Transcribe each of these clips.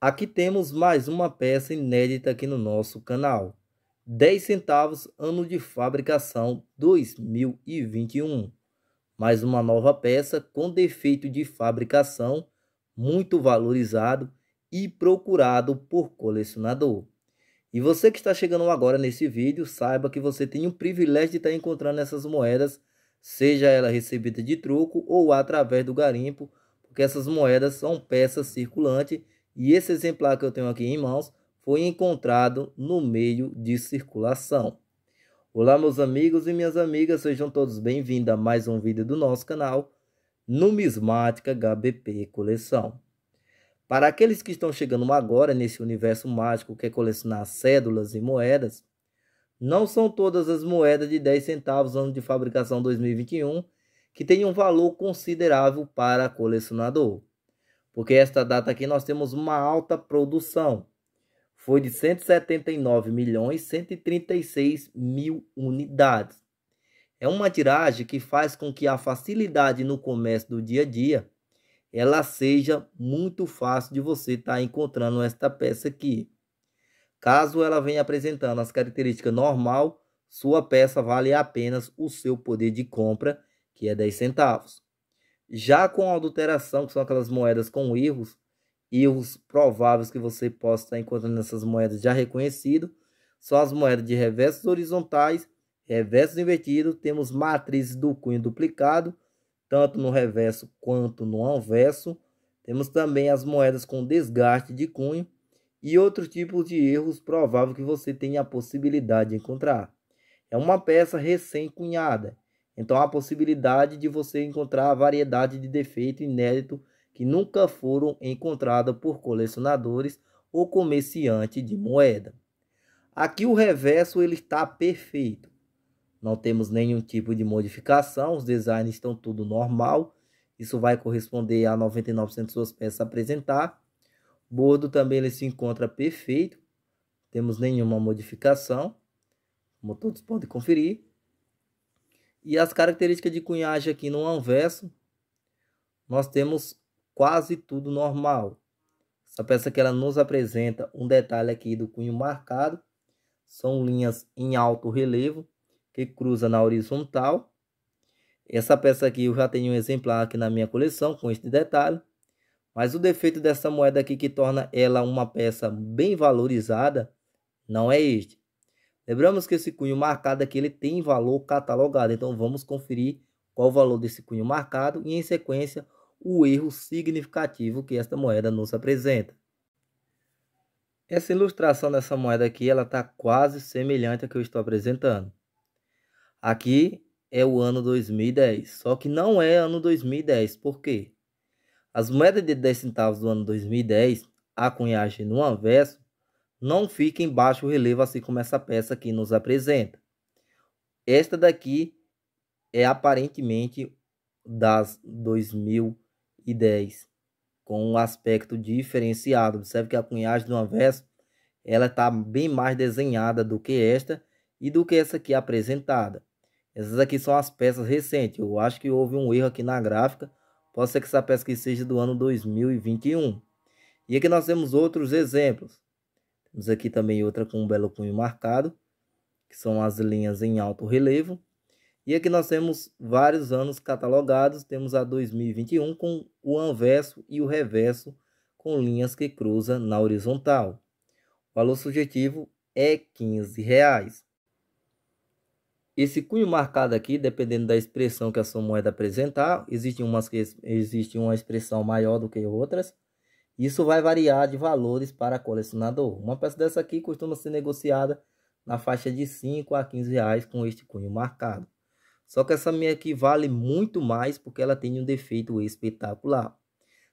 Aqui temos mais uma peça inédita aqui no nosso canal. 10 centavos ano de fabricação 2021. Mais uma nova peça com defeito de fabricação, muito valorizado e procurado por colecionador. E você que está chegando agora nesse vídeo, saiba que você tem o privilégio de estar encontrando essas moedas, seja ela recebida de troco ou através do garimpo, porque essas moedas são peças circulantes e esse exemplar que eu tenho aqui em mãos foi encontrado no meio de circulação. Olá, meus amigos e minhas amigas, sejam todos bem-vindos a mais um vídeo do nosso canal Numismática HBP Coleção. Para aqueles que estão chegando agora nesse universo mágico que é colecionar cédulas e moedas, não são todas as moedas de 10 centavos ano de fabricação 2021 que têm um valor considerável para colecionador porque esta data aqui nós temos uma alta produção. Foi de 179 milhões 136 mil unidades. É uma tiragem que faz com que a facilidade no comércio do dia a dia ela seja muito fácil de você estar tá encontrando esta peça aqui. Caso ela venha apresentando as características normal, sua peça vale apenas o seu poder de compra, que é 10 centavos. Já com adulteração, que são aquelas moedas com erros, erros prováveis que você possa estar encontrando nessas moedas já reconhecido, são as moedas de reversos horizontais, reversos invertidos, temos matrizes do cunho duplicado, tanto no reverso quanto no anverso. Temos também as moedas com desgaste de cunho e outros tipos de erros prováveis que você tenha a possibilidade de encontrar. É uma peça recém-cunhada então há a possibilidade de você encontrar a variedade de defeito inédito que nunca foram encontrada por colecionadores ou comerciante de moeda. Aqui o reverso ele está perfeito. Não temos nenhum tipo de modificação, os designs estão tudo normal. Isso vai corresponder a 99% de suas peças a apresentar. Bordo também ele se encontra perfeito. Temos nenhuma modificação, como todos podem conferir. E as características de cunhagem aqui no anverso, nós temos quase tudo normal. Essa peça que ela nos apresenta um detalhe aqui do cunho marcado, são linhas em alto relevo que cruza na horizontal. Essa peça aqui eu já tenho um exemplar aqui na minha coleção com este detalhe. Mas o defeito dessa moeda aqui que torna ela uma peça bem valorizada não é este. Lembramos que esse cunho marcado aqui ele tem valor catalogado, então vamos conferir qual o valor desse cunho marcado e, em sequência, o erro significativo que esta moeda nos apresenta. Essa ilustração dessa moeda aqui ela está quase semelhante à que eu estou apresentando. Aqui é o ano 2010, só que não é ano 2010, por quê? As moedas de 10 centavos do ano 2010, a cunhagem no anverso, não fica em baixo relevo, assim como essa peça aqui nos apresenta. Esta daqui é aparentemente das 2010, com um aspecto diferenciado. Observe que a cunhagem do anverso ela está bem mais desenhada do que esta e do que essa aqui apresentada. Essas aqui são as peças recentes. Eu acho que houve um erro aqui na gráfica. Pode ser que essa peça aqui seja do ano 2021. E aqui nós temos outros exemplos. Temos aqui também outra com um belo cunho marcado, que são as linhas em alto relevo. E aqui nós temos vários anos catalogados, temos a 2021 com o anverso e o reverso com linhas que cruzam na horizontal. O valor subjetivo é R$ reais Esse cunho marcado aqui, dependendo da expressão que a sua moeda apresentar, existe, umas que, existe uma expressão maior do que outras. Isso vai variar de valores para colecionador. Uma peça dessa aqui costuma ser negociada na faixa de 5 a 15 reais com este cunho marcado. Só que essa minha aqui vale muito mais porque ela tem um defeito espetacular.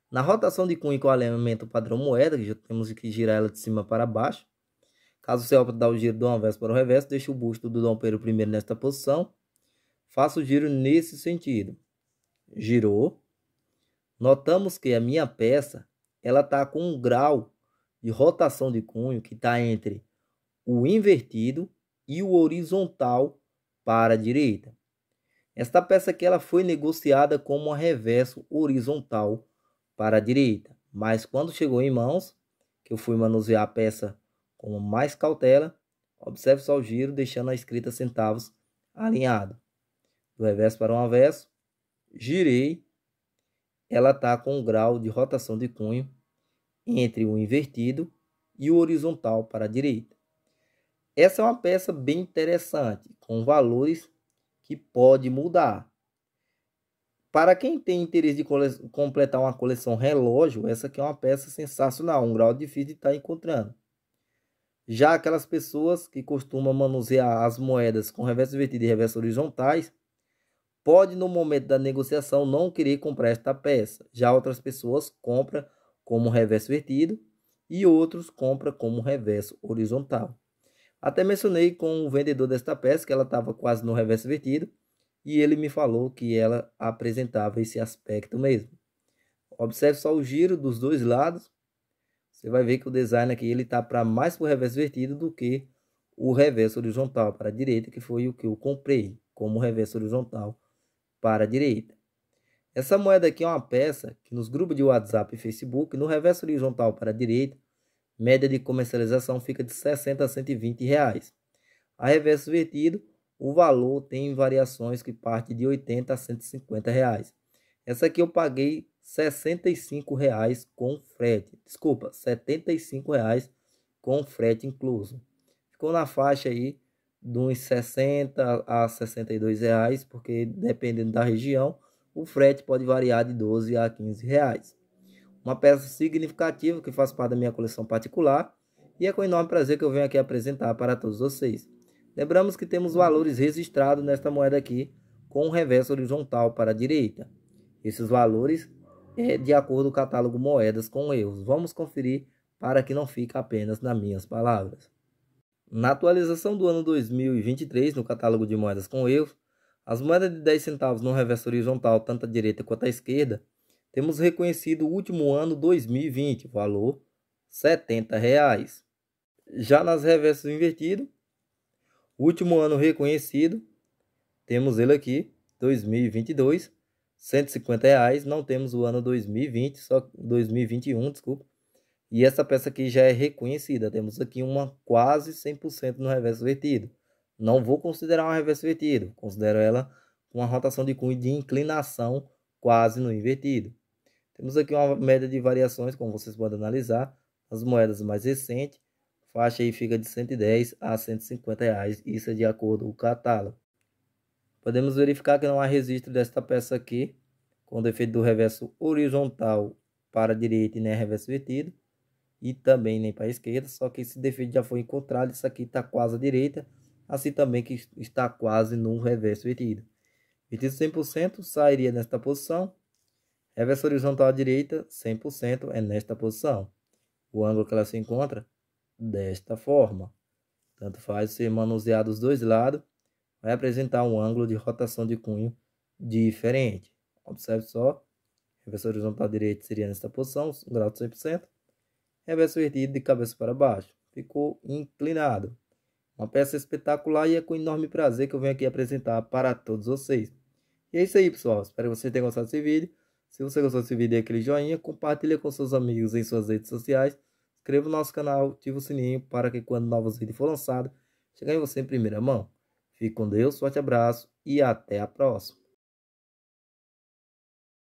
Na rotação de cunho com alinhamento padrão moeda, que já temos que girar ela de cima para baixo. Caso você opte dar o giro do avesso para o reverso, deixe o busto do Dom Pedro I nesta posição. Faça o giro nesse sentido. Girou. Notamos que a minha peça ela está com um grau de rotação de cunho que está entre o invertido e o horizontal para a direita. Esta peça aqui ela foi negociada como um reverso horizontal para a direita, mas quando chegou em mãos, que eu fui manusear a peça com mais cautela, observe só o giro deixando a escrita centavos alinhado. Do reverso para o avesso, girei, ela está com um grau de rotação de cunho entre o invertido e o horizontal para a direita. Essa é uma peça bem interessante, com valores que pode mudar. Para quem tem interesse de completar uma coleção relógio, essa aqui é uma peça sensacional, um grau difícil de estar tá encontrando. Já aquelas pessoas que costumam manusear as moedas com reverso invertido e reverso horizontais, pode no momento da negociação não querer comprar esta peça. Já outras pessoas compram como reverso vertido e outros compra como reverso horizontal. Até mencionei com o vendedor desta peça que ela estava quase no reverso vertido e ele me falou que ela apresentava esse aspecto mesmo. Observe só o giro dos dois lados. Você vai ver que o design aqui ele está para mais para o reverso vertido do que o reverso horizontal para a direita, que foi o que eu comprei como reverso horizontal para a direita. Essa moeda aqui é uma peça que nos grupos de WhatsApp e Facebook, no reverso horizontal para a direita, média de comercialização fica de 60 a 120 reais. A reverso vertido, o valor tem variações que parte de 80 a 150 reais. Essa aqui eu paguei 65 reais com frete. Desculpa, 75 reais com frete incluso. Ficou na faixa aí de uns 60 a 62 reais, porque dependendo da região, o frete pode variar de 12 a 15 reais. Uma peça significativa que faz parte da minha coleção particular e é com enorme prazer que eu venho aqui apresentar para todos vocês. Lembramos que temos valores registrados nesta moeda aqui com o reverso horizontal para a direita. Esses valores é de acordo com o catálogo moedas com erros. Vamos conferir para que não fique apenas nas minhas palavras. Na atualização do ano 2023, no catálogo de moedas com erros, as moedas de 10 centavos no reverso horizontal, tanto à direita quanto à esquerda, temos reconhecido o último ano 2020, valor R$ 70,00. Já nas reversos invertidos, último ano reconhecido, temos ele aqui, 2022, R$ reais. Não temos o ano 2020, só 2021, desculpa. E essa peça aqui já é reconhecida. Temos aqui uma quase 100% no reverso vertido. Não vou considerar uma reversa invertida, considero ela uma rotação de cunho de inclinação quase no invertido. Temos aqui uma média de variações, como vocês podem analisar, as moedas mais recentes, faixa aí fica de 110 a 150 reais, isso é de acordo com o catálogo. Podemos verificar que não há registro desta peça aqui, com defeito do reverso horizontal para a direita e nem reverso invertido, e também nem para a esquerda, só que esse defeito já foi encontrado, isso aqui está quase à direita, assim também que está quase num reverso vertido. Vertido 100% sairia nesta posição, reverso horizontal à direita 100% é nesta posição. O ângulo que ela se encontra desta forma. Tanto faz ser manuseado os dois lados, vai apresentar um ângulo de rotação de cunho diferente. Observe só, reverso horizontal à direita seria nesta posição, grau de 100%, reverso vertido de cabeça para baixo, ficou inclinado. Uma peça espetacular e é com enorme prazer que eu venho aqui apresentar para todos vocês. E é isso aí, pessoal. Espero que vocês tenham gostado desse vídeo. Se você gostou desse vídeo, dê aquele joinha, compartilha com seus amigos em suas redes sociais, inscreva no nosso canal, ative o sininho para que quando novos vídeos for lançado, cheguem você em primeira mão. Fique com Deus, forte abraço e até a próxima.